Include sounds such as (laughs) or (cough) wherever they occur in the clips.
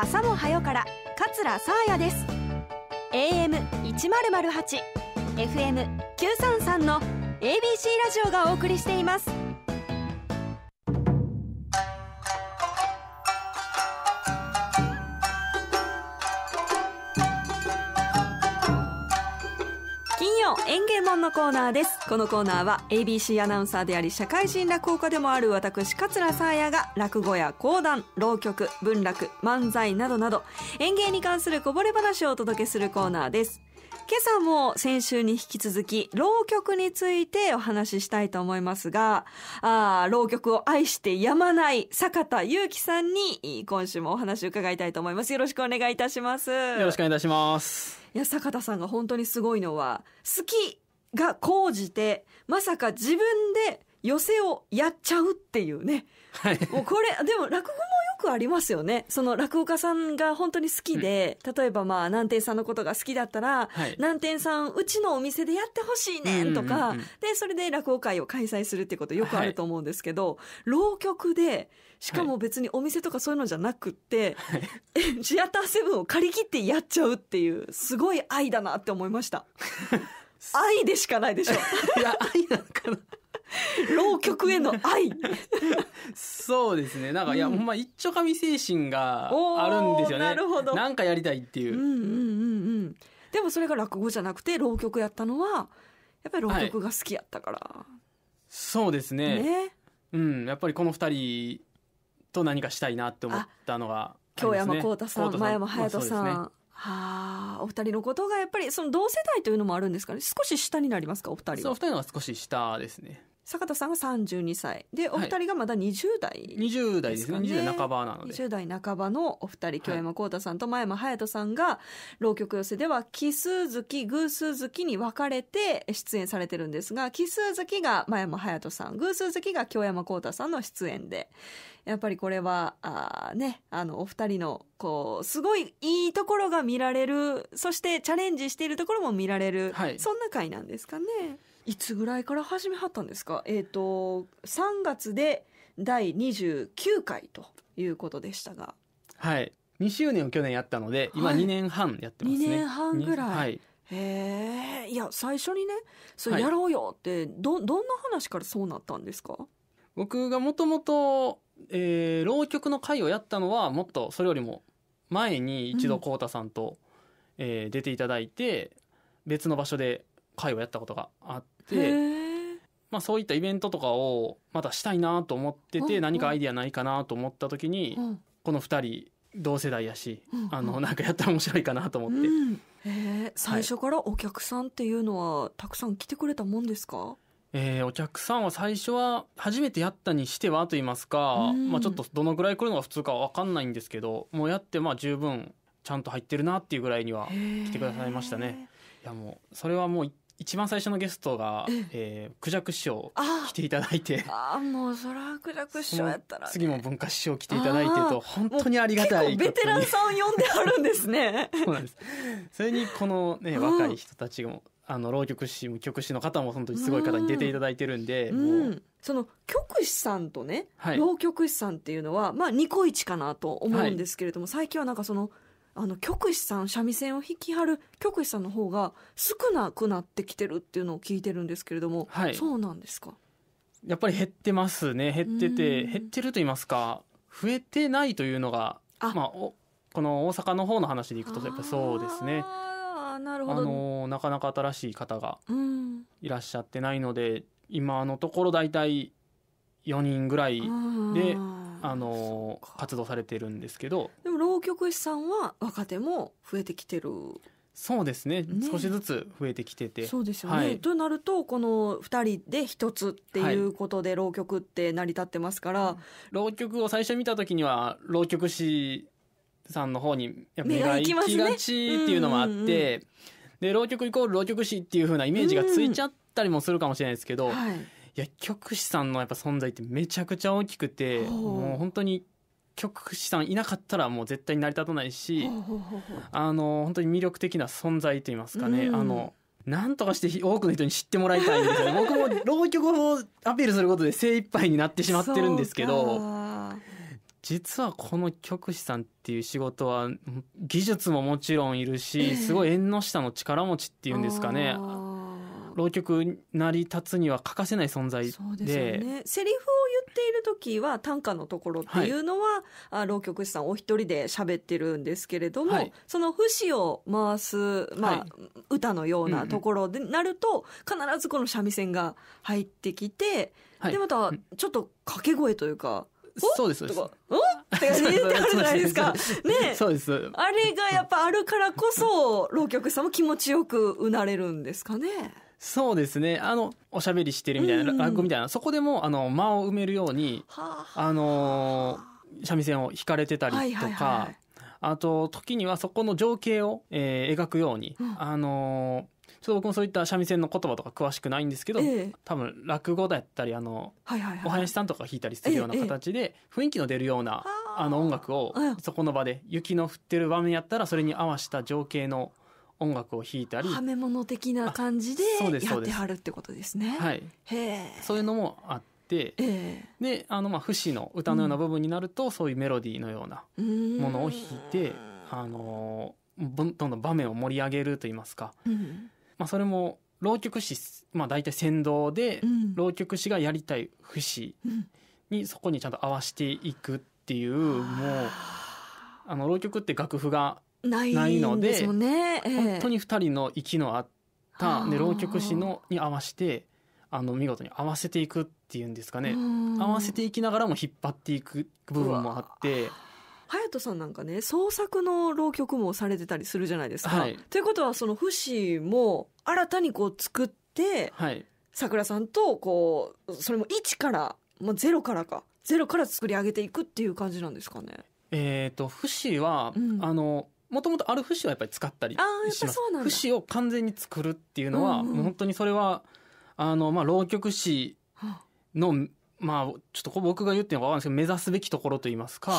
朝も早から桂沙耶です AM1008 FM933 の ABC ラジオがお送りしていますの演芸門のコーナーですこのコーナーは ABC アナウンサーであり社会人落語家でもある私桂沙耶が落語や講談浪曲文楽漫才などなど園芸に関するこぼれ話をお届けするコーナーです今朝も先週に引き続き、浪曲についてお話ししたいと思いますが、あ浪曲を愛してやまない坂田裕樹さんに今週もお話を伺いたいと思います。よろしくお願いいたします。よろしくお願いいたします。いや坂田さんが本当にすごいのは好きが高じてまさか自分で寄せをやっちゃうっていうね、はい、もうこれでも落語もよくありますよねその落語家さんが本当に好きで、うん、例えばまあ南天さんのことが好きだったら、はい、南天さんうちのお店でやってほしいねんとか、うんうんうん、でそれで落語会を開催するってことよくあると思うんですけど、はい、浪曲でしかも別にお店とかそういうのじゃなくって、はい、(laughs) シアターセブンを借り切ってやっちゃうっていうすごい愛だなって思いました (laughs) 愛でしかないでしょいや愛なのかな (laughs) 浪曲への愛そうですねなんか、うん、いやほんま一丁神精神があるんですよねなるほどなんかやりたいっていう,、うんうんうんうん、でもそれが落語じゃなくて浪曲やったのはやっぱり浪曲が好きやったから、はい、そうですねねうんやっぱりこの二人と何かしたいなって思ったのが、ね、京山幸太さん前山隼人さん、ね、はあお二人のことがやっぱりその同世代というのもあるんですかね少し下になりますかお二人はお二人は少し下ですね坂田さんが32歳でお二人がまだ20代ですね、はい、20代ですね20代半ばなので20代半ばのお二人京山浩太さんと前山隼人さんが浪曲寄せでは奇数月偶数月に分かれて出演されてるんですが奇数月が前山隼人さん偶数月が京山浩太さんの出演でやっぱりこれはあねあのお二人のこうすごいいいところが見られるそしてチャレンジしているところも見られる、はい、そんな回なんですかね。いつぐらいから始めはったんですか。えっ、ー、と3月で第29回ということでしたが。はい。2周年を去年やったので、今2年半やってますね。はい、年半ぐらい。はい、へえ。いや最初にね、それやろうよって、はい、どどんな話からそうなったんですか。僕がもともとえー、浪曲の会をやったのはもっとそれよりも前に一度浩太さんと、うん、えー、出ていただいて別の場所で会をやったことがあって。まあ、そういったイベントとかをまたしたいなと思ってて何かアイディアないかなと思った時にこの2人同世代やし、うんうん、あのなんかやったら面白いかなと思って、うん、え最初からお客さんっていうのはたくさん来てくれたもんですか、はい、えー、お客さんは最初は初めてやったにしてはと言いますか、まあ、ちょっとどのぐらい来るのが普通かわ分かんないんですけどもうやってまあ十分ちゃんと入ってるなっていうぐらいには来てくださいましたね。いやもうそれはもう一番最初のゲストが、えー、クジャク師匠来ていただいてああもうそはクジャク師匠やったら、ね、次も文化師匠来ていただいてと本当にありがたいベテランさん呼んであるんですね (laughs) そうなんですそれにこのね若い人たちも、うんあの浪曲師曲師の方も本当にすごい方に出ていただいてるんで、うん、その曲師さんとね、はい、浪曲師さんっていうのはまあニコイチかなと思うんですけれども、はい、最近はなんかそのあの曲師さん三味線を弾き張る曲師さんの方が少なくなってきてるっていうのを聞いてるんですけれども、はい、そうなんですかやっぱり減ってますね減ってて減ってると言いますか増えてないというのがまあ、おこの大阪の方の話でいくとやっぱそうですね。なるほど、あのなかなか新しい方がいらっしゃってないので、うん、今のところ大体4人ぐらいで、あの活動されてるんですけどでも浪曲師さんは若手も増えてきてるそうですね、ね、少しずつ増えてきててそうですよね、はい、となるとこの2人で1つっていうことで浪曲って成り立ってますから、はい、浪曲を最初見た時には浪曲師さんの方にやっぱ目が行きがちっていうのもあって、ねうんうん、で浪曲イコール浪曲師っていうふうなイメージがついちゃったりもするかもしれないですけど、うんはい、や局師さんのやっぱ存在ってめちゃくちゃ大きくてもう本当に曲師さんいなかったらもう絶対に成り立たないしあの本当に魅力的な存在といいますかね、うん、あのなんとかして多くの人に知ってもらいたいんで僕も浪曲をアピールすることで精一杯になってしまってるんですけど。実はこの曲師さんっていう仕事は技術ももちろんいるし、すごい縁の下の力持ちっていうんですかね浪曲成り立つには欠かせない存在でそうですよ、ね、セリフを言っている時は短歌のところっていうのは、はい、浪曲師さんお一人で喋ってるんですけれども、はい、その節を回す、まあ、はい、歌のようなところでなると、必ずこの三味線が入ってきて、でまたちょっと掛け声というか。そうですそうです。おって言ってあるじゃないですか。ねそうです。あれがやっぱあるからこそ、浪曲さんも気持ちよくうなれるんですかね。そうですね。あの、おしゃべりしてるみたいな、落語みたいな、そこでも、あの、間を埋めるように、はああの、三味線を弾かれてたりとか、あと、時にはそこの情景を、えー、描くように、あのーちょっと僕もそういった三味線の言葉とか詳しくないんですけど、えー、多分落語だったりあの、はいはいはい、お囃子さんとか弾いたりするような形で、雰囲気の出るような、あの音楽をそこの場で雪の降ってる場面やったらそれに合わせた情景の音楽を弾いたりはめ物的な感じでやってはるってことですね。はい、へそういうのもあって、えー、であのまあ節の歌のような部分になると、うん、そういうメロディーのようなものを弾いてあのどんどん場面を盛り上げると言いますか、うん、まあ、それも浪曲師、まあ、大体先導で、浪曲師がやりたい節にそこにちゃんと合わせていくっていう、もうあの浪曲って楽譜がないので本当に2人の息の合ったで浪曲師のに合わせてあの見事に合わせていくっていうんですかね合わせていきながらも引っ張っていく部分もあって。隼人さんなんかね創作の浪曲もされてたりするじゃないですか。はい、ということはその節も新たにこう作って、さく桜さんとこうそれも一から、まあ、ゼロからかゼロから作り上げていくっていう感じなんですかね。えーと、節は、うん、あのもともとある節はやっぱり使ったりします節を完全に作るっていうのは、うんうん、本当にそれはあの、まあ、浪曲師の、まあ、ちょっと僕が言ってるのか分かんないですけど目指すべきところといいますか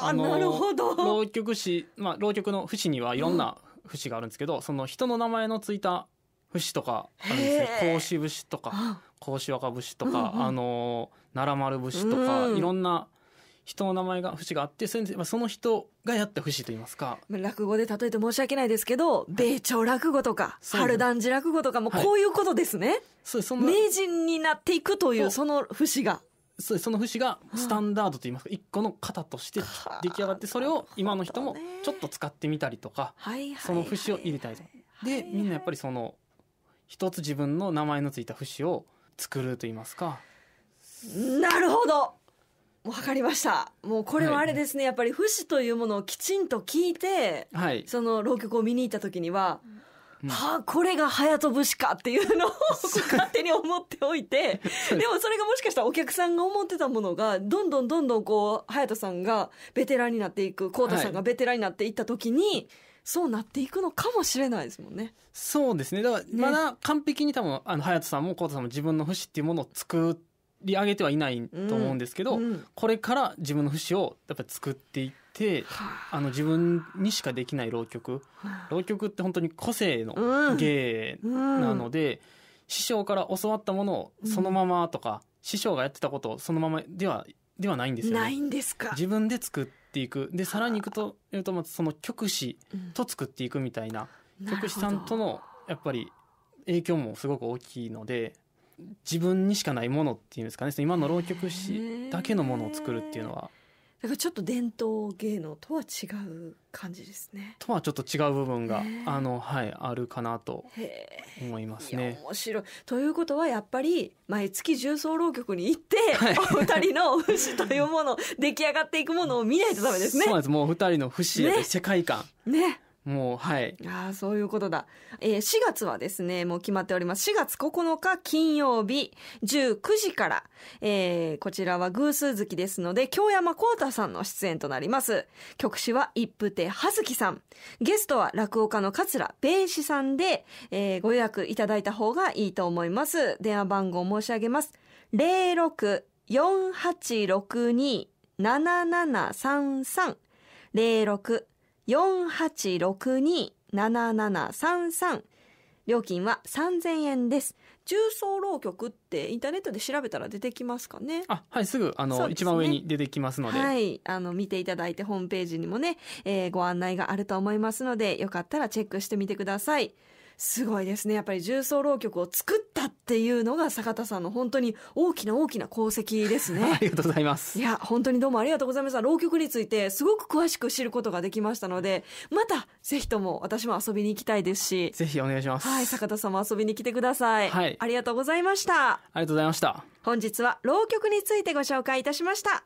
あなるほど浪曲詩、まあ、浪曲の節にはいろんな節があるんですけど、うん、その人の名前のついた節とかあるんですね孔子節とか孔子若節とか、うんうん、あの奈良丸節とか、うん、いろんな人の名前が節があってその人がやった節といいますか落語で例えて申し訳ないですけど、はい、米朝落語とか春団寺落語とかもこういうことですね、はい、そう名人になっていくというその節がそうその節がスタンダードといいますか一個の型として出来上がってそれを今の人もちょっと使ってみたりとかその節を入れたりとかでみんなやっぱりその一つ自分の名前のついた節を作ると言いますか。なるほどわかりましたもうこれはあれですね、やっぱり節というものをきちんと聞いて、はい、その浪曲を見に行った時には、はあこれが早飛ぶしかっていうのを (laughs) 勝手に思っておいて (laughs) でもそれがもしかしたらお客さんが思ってたものがどんどんどんどんこう隼人さんがベテランになっていく浩太さんがベテランになっていった時に、はい、そうなっていくのかもしれないですもんね。そうですね。だからまだ完璧に多分、あの隼人さんも浩太さんも自分の節っていうものを作っり上げてはいないと思うんですけど、うんうん、これから自分の節をやっぱ作っていって、あの自分にしかできない浪曲浪曲って本当に個性の芸なので、師匠から教わったものをそのままとか、師匠がやってたことをそのままではではないんですよね。ないんですか自分で作っていくでさらにいくというとその曲師と作っていくみたいな、曲師さんとのやっぱり影響もすごく大きいので。自分にしかないものっていうんですかね今の浪曲師だけのものを作るっていうのは。だからちょっと伝統芸能とは違う感じですね。とはちょっと違う部分が、あのはいあるかなと思いますね。面白いということはやっぱり毎月重奏浪曲に行って、はい、お二人の節というもの出来上がっていくものを見ないとダメですね。そうですもう二人の節世界観ね、ね、もうはいああそういうことだ、えー、4月はですねもう決まっております4月9日金曜日19時から、えー、こちらは偶数月ですので京山幸太さんの出演となります曲詞は一夫手葉月さんゲストは落語家の桂米シさんで、えー、ご予約いただいた方がいいと思います電話番号申し上げます0648627733 06 48627733料金は3000円です重曹浪曲ってインターネットで調べたら出てきますかねあはいすぐあの、ね、一番上に出てきますのではいあの見ていただいてホームページにもね、えー、ご案内があると思いますのでよかったらチェックしてみてくださいすごいですねやっぱり重奏浪曲を作ったっていうのが坂田さんの本当に大きな大きな功績ですね (laughs) ありがとうございますいや本当にどうもありがとうございました浪曲についてすごく詳しく知ることができましたのでまたぜひとも私も遊びに行きたいですしぜひお願いしますはい坂田さんも遊びに来てください、はい、ありがとうございましたありがとうございました本日は浪曲についてご紹介いたしました